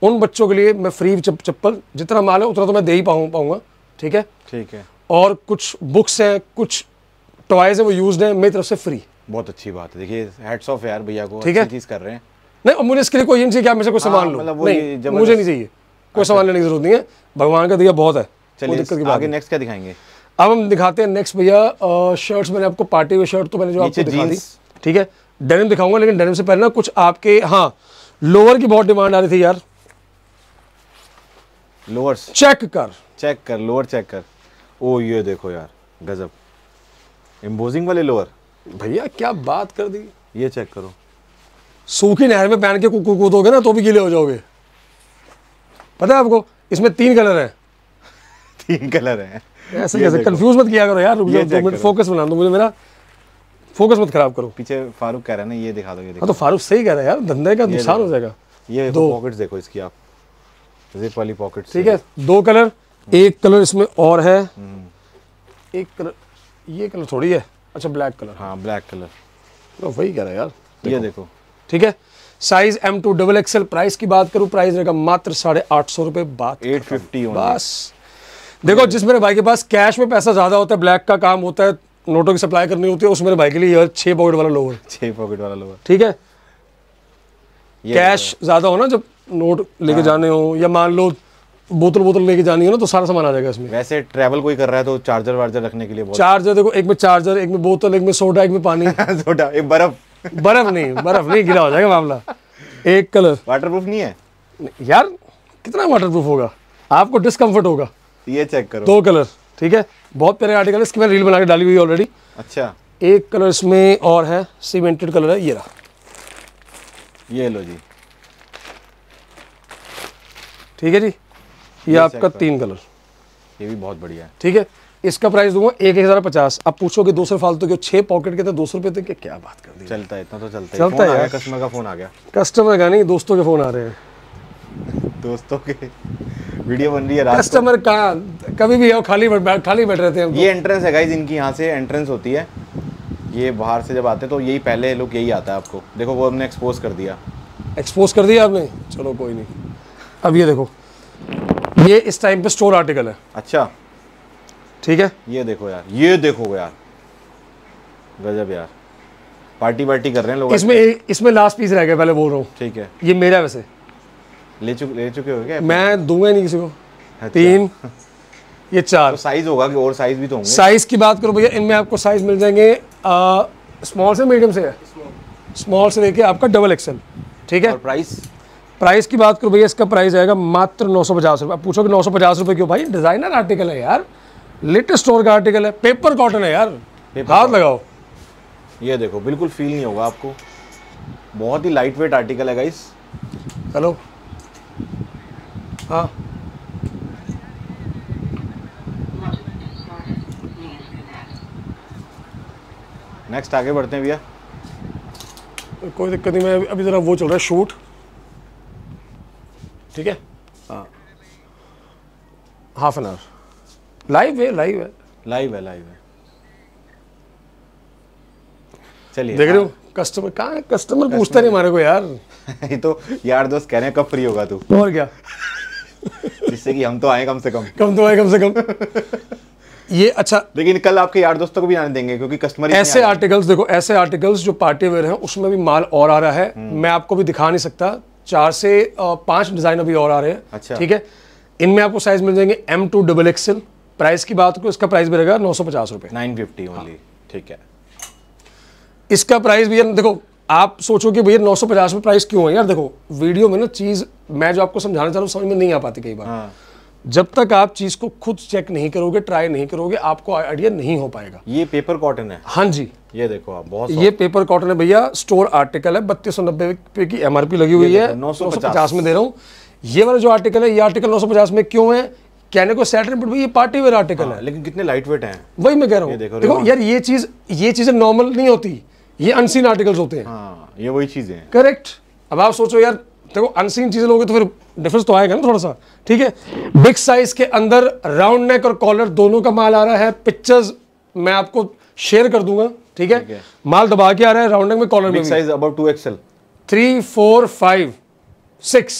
उन बच्चों के लिए मैं फ्री चप्पल जितना माल है उतना तो मैं दे ही पाऊँ ठीक है ठीक है और कुछ बुक्स हैं कुछ टॉयज हैं वो यूज हैं मेरी तरफ से फ्री बहुत अच्छी बात है देखिए हेड्स ऑफ यार भैया को ठीक है चीज कर रहे हैं नहीं मुझे इसके लिए कोई नहीं चाहिए कि आप मेरे कोई हाँ, सामान लो मतलब नहीं मुझे नहीं चाहिए कोई अच्छा। सामान लेने की जरूरत नहीं है भगवान का दिया बहुत है चलिए आगे नेक्स्ट क्या दिखाएंगे अब हम दिखाते हैं नेक्स्ट भैया शर्ट्स मैंने आपको पार्टी हुई शर्ट तो मैंने जो आपको दिखा दी ठीक है डेनिम दिखाऊंगा लेकिन डेनिम से पहले ना कुछ आपके हाँ लोअर की बहुत डिमांड आ रही थी यार लोअर चेक कर चेक कर लोअर चेक कर ओ ये देखो यार गजब एम्बोजिंग वाले लोअर भैया क्या बात कर दी ये चेक करो सूखी नहर में पहन के कूदोगे ना तो भी गीले हो जाओगे पता है आपको इसमें तीन कलर हैं तीन कलर हैं ऐसे कैसे कंफ्यूज मत किया करो यार रुक जाओ फोकस बना दो मुझे मेरा फोकस मत खराब करो पीछे फारूक कह रहा है ना ये दिखा दो ये हाँ, तो फारूक सही कह रहा है यार धंधे का नुकसान हो जाएगा ये दो पॉकेट देखो इसकी आप जिप वाली पॉकेट ठीक है दो कलर एक कलर इसमें और है हम्म। एक कलर ये कलर थोड़ी है अच्छा ब्लैक कलर हाँ ब्लैक कलर तो वही कह रहा है यार देखो। ये देखो ठीक है size M to double XL price की बात करूँ प्राइस रहेगा मात्र साढ़े आठ सौ रुपये बात एट फिफ्टी बस देखो जिस मेरे भाई के पास कैश में पैसा ज़्यादा होता है ब्लैक का काम होता है नोटों की सप्लाई करनी होती है उस मेरे भाई के लिए यार छः पॉकेट वाला लोअर छः पॉकेट वाला लोअर ठीक है कैश ज़्यादा हो ना जब नोट लेके हाँ। जाने हो या मान लो बोतल बोतल लेके जानी है ना तो सारा सामान आ जाएगा इसमें वैसे ट्रैवल कोई कर रहा है तो चार्जर वार्जर रखने के लिए चार्जर देखो एक में चार्जर एक में बोतल एक में सोडा एक में पानी सोडा एक बर्फ बर्फ नहीं बर्फ नहीं गिरा हो जाएगा मामला एक कलर वाटर प्रूफ नहीं है यार कितना वाटर प्रूफ होगा आपको डिस्कम्फर्ट होगा ये चेक करो दो कलर ठीक है बहुत प्यारे आर्टिकल इसकी मैंने रील बना के डाली हुई ऑलरेडी अच्छा एक कलर इसमें और है सीमेंटेड कलर है ये रहा ये लो जी ठीक है जी ये आपका तीन कलर ये भी बहुत बढ़िया है ठीक है इसका प्राइस दूंगा एक हज़ार पचास अब पूछोगे दो सौ फालतू के छह पॉकेट के थे दो सौ रुपए थे क्या बात कर दी चलता है इतना तो चलता है चलता है कस्टमर का फ़ोन आ गया कस्टमर का नहीं दोस्तों के फ़ोन आ रहे हैं दोस्तों के वीडियो बन रही है कस्टमर का कभी भी आओ खाली बैठ खाली बैठ रहे थे तो। ये एंट्रेंस है गाइज इनकी यहाँ से एंट्रेंस होती है ये बाहर से जब आते हैं तो यही पहले लुक यही आता है आपको देखो वो हमने एक्सपोज कर दिया एक्सपोज कर दिया आपने चलो कोई नहीं अब ये देखो ये इस टाइम पे स्टोर आर्टिकल है अच्छा ठीक है ये देखो यार ये देखो यार गजब यार पार्टी वार्टी कर रहे हैं लोग इसमें इसमें लास्ट पीस रह गया पहले बोल रहा हूँ ठीक है ये मेरा वैसे ले चुके ले चुके हो क्या मैं दूंगा नहीं किसी को अच्छा। तीन ये चार तो साइज होगा कि और साइज भी तो होंगे साइज की बात करो भैया इनमें आपको साइज मिल जाएंगे स्मॉल से मीडियम से स्मॉल से लेके आपका डबल एक्सल ठीक है और प्राइस प्राइस की बात करो भैया इसका प्राइस आएगा मात्र नौ सौ पचास रुपये पूछो कि नौ सौ पचास रुपये क्यों भाई डिज़ाइनर आर्टिकल है यार लेटेस्ट स्टोर का आर्टिकल है पेपर कॉटन है यार हाथ लगाओ ये देखो बिल्कुल फील नहीं होगा आपको बहुत ही लाइट वेट आर्टिकल है गाइस हेलो हाँ नेक्स्ट आगे बढ़ते हैं भैया कोई दिक्कत नहीं मैं अभी ज़रा वो चल रहा है शूट ठीक है हाफ एन आवर लाइव है लाइव है लाइव है लाइव है चलिए देख रहे हाँ। हो कस्टमर कहा है कस्टमर पूछता नहीं हमारे को यार ये तो यार दोस्त कह रहे हैं कब फ्री होगा तू और क्या जिससे कि हम तो आए कम से कम कम तो आए कम से कम ये अच्छा लेकिन कल आपके यार दोस्तों को भी आने देंगे क्योंकि कस्टमर ऐसे आर्टिकल्स देखो ऐसे आर्टिकल्स जो पार्टी वेयर हैं उसमें भी माल और आ रहा है हम्म। मैं आपको भी दिखा नहीं सकता चार से पांच डिज़ाइन अभी और आ रहे हैं अच्छा ठीक है इनमें आपको साइज मिल जाएंगे M to double XL price की बात करो इसका प्राइस भी रहेगा नौ सौ पचास रुपए नाइन फिफ्टी ओनली ठीक है इसका प्राइस भैया देखो आप सोचो कि भैया नौ सौ पचास रुपए प्राइस क्यों है यार देखो वीडियो में ना चीज़ मैं जो आपको समझाना चाह रहा हूँ समझ में नहीं आ पाती कई बार हाँ। जब तक आप चीज को खुद चेक नहीं करोगे ट्राई नहीं करोगे आपको आइडिया नहीं हो पाएगा ये पेपर कॉटन है हाँ जी ये देखो आप बहुत ये पेपर कॉटन है भैया स्टोर आर्टिकल है बत्तीस सौ नब्बे की एमआरपी लगी हुई है नौ सौ पचास में दे रहा हूँ ये वाला जो आर्टिकल है ये आर्टिकल नौ सौ पचास में क्यों है कहने को सैटर्न बट ये पार्टी वेयर आर्टिकल हाँ, है लेकिन कितने लाइट वेट है वही मैं कह रहा हूँ देखो, यार ये चीज ये चीजें नॉर्मल नहीं होती ये अनसीन आर्टिकल्स होते हैं हाँ, ये वही चीजें हैं करेक्ट अब आप सोचो यार देखो अनसीन चीज़ें लोगे तो फिर डिफरेंस तो आएगा ना थोड़ा सा ठीक है बिग साइज के अंदर राउंड नेक और कॉलर दोनों का माल आ रहा है पिक्चर्स मैं आपको शेयर कर दूंगा ठीक है? माल दबा के आ रहा है राउंड नेक में कॉलर में size about two XL three four five six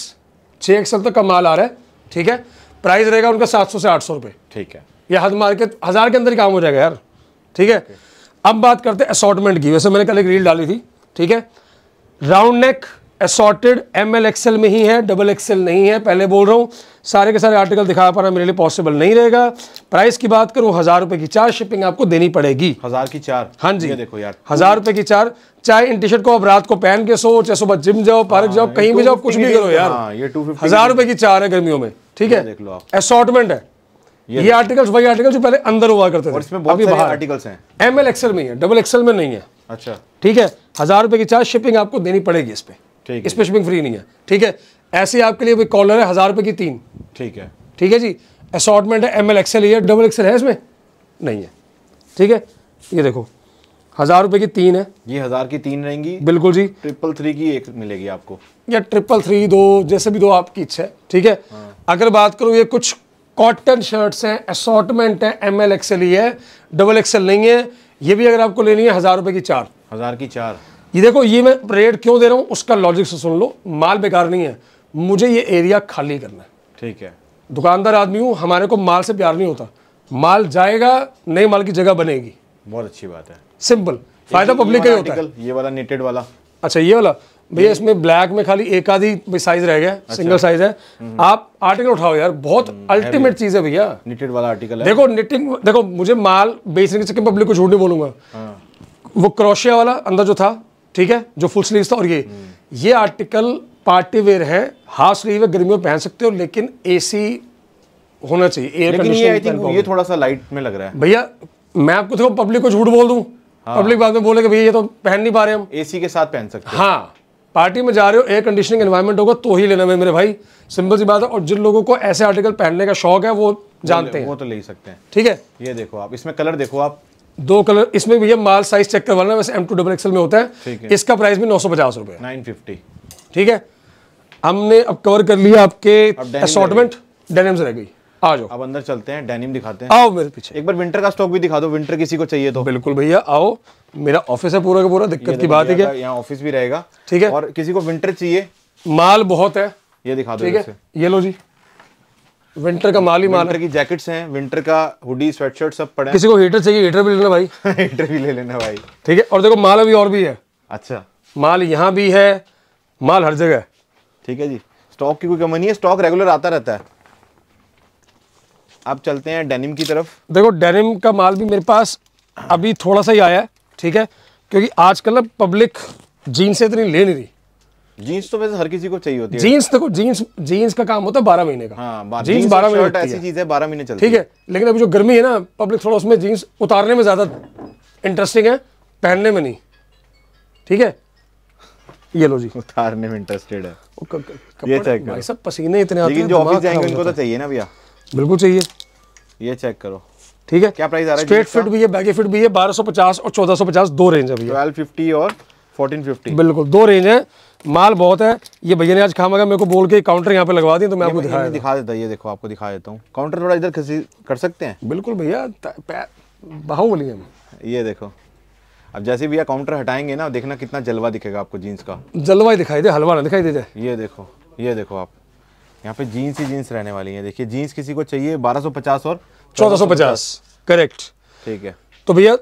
छह एक्सएल तक का माल आ रहा है ठीक है प्राइस रहेगा उनका सात सौ से आठ सौ रुपए ठीक है यह हद मार्केट हज़ार के अंदर ही काम हो जाएगा यार ठीक है अब बात करते हैं असॉटमेंट की वैसे मैंने कल एक रील डाली थी ठीक है round neck assorted M L XL में ही है डबल एक्सएल नहीं है पहले बोल रहा हूँ सारे के सारे आर्टिकल दिखा पाना मेरे लिए पॉसिबल नहीं रहेगा प्राइस की बात करूँ हज़ार रुपए की चार शिपिंग आपको देनी पड़ेगी हज़ार की चार हाँ जी देखो यार हज़ार रुपए की चार चाहे इन टी शर्ट को आप रात को पहन के सो चाहे सुबह जिम जाओ पार्क हाँ, जाओ कहीं भी जाओ कुछ भी करो यार हाँ, हज़ार रुपए की चार है गर्मियों में ठीक है असॉर्टमेंट है ये, आर्टिकल्स वही आर्टिकल जो पहले अंदर हुआ करते थे और इसमें बहुत सारे आर्टिकल्स हैं एम एल में है डबल एक्सएल में नहीं है अच्छा ठीक है हज़ार रुपए की चार्ज शिपिंग आपको देनी पड़ेगी इस पर इसमें शिपिंग फ्री नहीं है ठीक है ऐसे आपके लिए कोई कॉलर है हज़ार रुपये की तीन ठीक है ठीक है जी असॉटमेंट है एम एल एक्सएल है डबल एक्सएल है इसमें नहीं है ठीक है ये देखो हज़ार रुपये की तीन है ये हज़ार की तीन रहेंगी बिल्कुल जी ट्रिपल थ्री की एक मिलेगी आपको या ट्रिपल थ्री दो जैसे भी दो आपकी इच्छा है ठीक है हाँ। अगर बात करूँ ये कुछ कॉटन शर्ट्स हैं असॉटमेंट है एम एल एक्सएल ही है डबल एक्सएल नहीं है ये भी अगर आपको लेनी है हज़ार रुपये की चार हज़ार की चार ये देखो ये मैं रेट क्यों दे रहा हूँ उसका लॉजिक से सुन लो माल बेकार नहीं है मुझे ये एरिया खाली करना है ठीक है दुकानदार आदमी हूँ हमारे को माल से प्यार नहीं होता माल जाएगा नए माल की जगह बनेगी बहुत अच्छी बात है सिंपल फायदा पब्लिक का ही होता है ये वाला नेटेड वाला अच्छा ये वाला भैया इसमें ब्लैक में खाली एक आधी साइज रह गया अच्छा। सिंगल साइज है हम्म। आप आर्टिकल उठाओ यार बहुत अल्टीमेट हम्म, चीज है भैया निटेड वाला आर्टिकल है देखो निटिंग देखो मुझे माल बेचने के चक्कर पब्लिक को झूठ नहीं बोलूंगा हाँ। वो क्रोशिया वाला अंदर जो था ठीक है जो फुल स्लीव था और ये ये आर्टिकल पार्टी वेयर है हाफ स्लीव है गर्मियों पहन सकते हो लेकिन एसी होना चाहिए एयर लेकिन ये आई थिंक ये थोड़ा सा लाइट में लग रहा है भैया मैं आपको देखो पब्लिक को झूठ बोल दूं हाँ। पब्लिक बाद में बोले कि भैया ये तो पहन नहीं पा रहे हम एसी के साथ पहन सकते हाँ पार्टी में जा रहे हो एयर कंडीशनिंग एनवायरमेंट होगा तो ही लेना मेरे भाई सिंपल सी बात है और जिन लोगों को ऐसे आर्टिकल पहनने का शौक है वो जानते हैं वो तो ले सकते हैं ठीक है ये देखो आप इसमें कलर देखो आप दो कलर इसमें भैया माल साइज चेक करवाना वैसे एम टू डबल एक्सल में होता है, है। इसका प्राइस भी नौ सौ पचास रुपए नाइन फिफ्टी ठीक है हमने अब कवर कर लिया आपके डेनिम डेनिम्स रह गई आ जाओ अब अंदर चलते हैं डेनिम दिखाते हैं आओ मेरे पीछे एक बार विंटर का स्टॉक भी दिखा दो विंटर किसी को चाहिए तो बिल्कुल भैया आओ मेरा ऑफिस है पूरा का पूरा दिक्कत की बात है यहाँ ऑफिस भी रहेगा ठीक है और किसी को विंटर चाहिए माल बहुत है ये दिखा दो ठीक है ये लो जी विंटर का माल ही माल की जैकेट्स हैं विंटर का हुडी स्वेटशर्ट सब पड़े किसी को हीटर चाहिए हीटर भी लेना भाई हीटर भी ले लेना भाई ठीक है और देखो माल अभी और भी है अच्छा माल यहाँ भी है माल हर जगह ठीक है जी स्टॉक की कोई कमी नहीं है स्टॉक रेगुलर आता रहता है आप चलते हैं डेनिम की तरफ देखो डेनिम का माल भी मेरे पास अभी थोड़ा सा ही आया है ठीक है क्योंकि आजकल ना पब्लिक जीन से इतनी ले नहीं रही जींस तो वैसे हर किसी को चाहिए होती है जींस तो जींस जींस का काम होता है बारह महीने का हाँ, जीन्स बारह महीने ऐसी चीज है बारह महीने चलती ठीक है लेकिन अभी जो गर्मी है ना पब्लिक थोड़ा उसमें जींस उतारने में ज्यादा इंटरेस्टिंग है पहनने में नहीं ठीक है ये लो जी उतारने में इंटरेस्टेड है ये चेक करो सब पसीने इतने आते हैं जो ऑफिस जाएंगे उनको तो चाहिए ना भैया बिल्कुल चाहिए ये चेक करो ठीक है क्या प्राइस आ रहा है स्ट्रेट फिट भी है बैगी फिट भी है 1250 और 1450 दो रेंज है भैया 1250 और 1450 बिल्कुल दो रेंज है माल बहुत है ये भैया ने आज खा मेरे को बोल के काउंटर यहाँ पे लगवा दी तो मैं आपको दिखा दिखा देता ये देखो आपको दिखा देता हूँ काउंटर थोड़ा इधर खसी कर सकते हैं बिल्कुल भैया बाहुबली हम ये देखो अब जैसे भैया काउंटर हटाएंगे ना देखना कितना जलवा दिखेगा आपको जीन्स का जलवा ही दिखाई दे हलवा ना दिखाई दे जाए ये देखो ये देखो आप यहाँ पे जीन्स ही जीन्स रहने वाली है देखिए जीन्स किसी को चाहिए 1250 और 1450 करेक्ट ठीक है तो भैया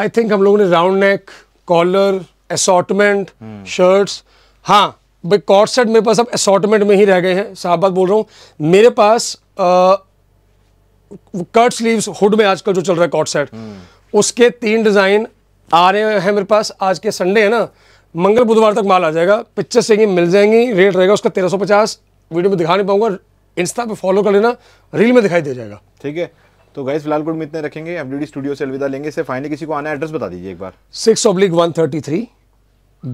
आई थिंक हम लोगों ने round neck collar assortment shirts हाँ भाई कॉर्ड सेट मेरे पास अब असॉटमेंट में ही रह गए हैं साहब बात बोल रहा हूँ मेरे पास आ, कट स्लीव्स हुड में आजकल जो चल रहा है कॉर्ट सेट हम्म। उसके तीन डिज़ाइन आ रहे हैं मेरे पास आज के संडे है ना मंगल बुधवार तक माल आ जाएगा पिक्चर से मिल जाएंगी रेट रहेगा उसका तेरह सौ पचास वीडियो में दिखा नहीं पाऊंगा इंस्टा पे फॉलो कर लेना रील में दिखाई दे जाएगा ठीक है तो गाइस फिलहाल गुड में इतने रखेंगे एमडीडी स्टूडियो से अलविदा लेंगे से फाइनली किसी को आना एड्रेस बता दीजिए एक बार six oblique one thirty three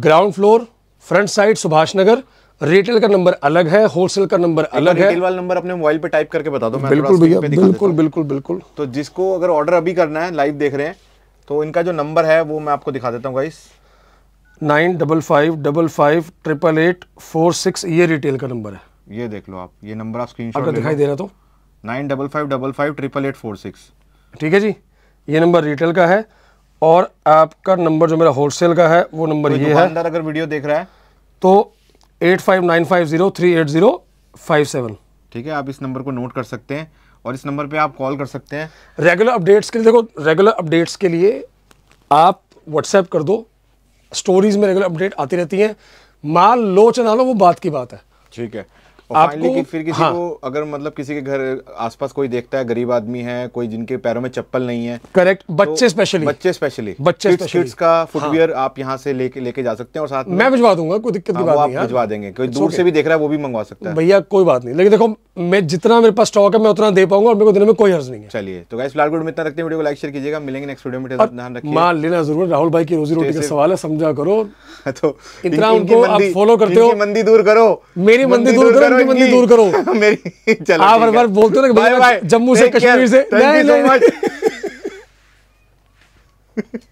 ground floor front side Subhash Nagar retail का नंबर अलग है होलसेल का नंबर अलग है रिटेल वाला नंबर अपने मोबाइल पे टाइप करके बता दो मैं बिल्कुल भैया बिल्कुल बिल्कुल बिल्कुल तो जिसको अगर ऑर्डर अभी करना है लाइव देख रहे हैं तो इनका जो नंबर है वो मैं आपको दिखा देता हूँ guys nine double five double five triple eight four six ये रिटेल का नंबर है ये देख लो आप ये नंबर आप स्क्रीन अगर दिखाई दे रहा तो नाइन ठीक है जी ये नंबर रिटेल का है और आपका नंबर जो मेरा होलसेल का है वो नंबर ये है अगर वीडियो देख रहा है तो eight five nine five zero three eight zero five seven ठीक है आप इस नंबर को नोट कर सकते हैं और इस नंबर पे आप कॉल कर सकते हैं रेगुलर अपडेट्स के लिए देखो रेगुलर अपडेट्स के लिए आप व्हाट्सएप कर दो स्टोरीज में रेगुलर अपडेट आती रहती हैं माल लो चला लो वो बात की बात है ठीक है आपको कि फिर किसी हाँ, को अगर मतलब किसी के घर आसपास कोई देखता है गरीब आदमी है कोई जिनके पैरों में चप्पल नहीं है करेक्ट तो बच्चे स्पेशली बच्चे स्पेशली बच्चे किड्स का फुटवियर हाँ। आप यहाँ से लेके लेके जा सकते हैं और साथ मैं भिजवा दूंगा कोई दिक्कत की हाँ, बात नहीं भिजवा देंगे कोई दूर से भी देख रहा है वो भी मंगवा सकता है भैया कोई बात नहीं लेकिन देखो मैं जितना मेरे पास स्टॉक है मैं उतना दे पाऊंगा और मेरे को देने में कोई अर्ज नहीं है चलिए तो गाइस फिलहाल में इतना रखते हैं वीडियो को लाइक शेयर कीजिएगा मिलेंगे नेक्स्ट वीडियो में ध्यान रखिए मान लेना जरूर राहुल भाई की रोजी रोटी का सवाल है समझा करो तो इतना उनको आप फॉलो करते हो मंदी दूर करो मेरी मंदी दूर करो बंदी दूर करो मेरी चलो आप बार बोलते हो ना जम्मू से कश्मीर से नहीं नहीं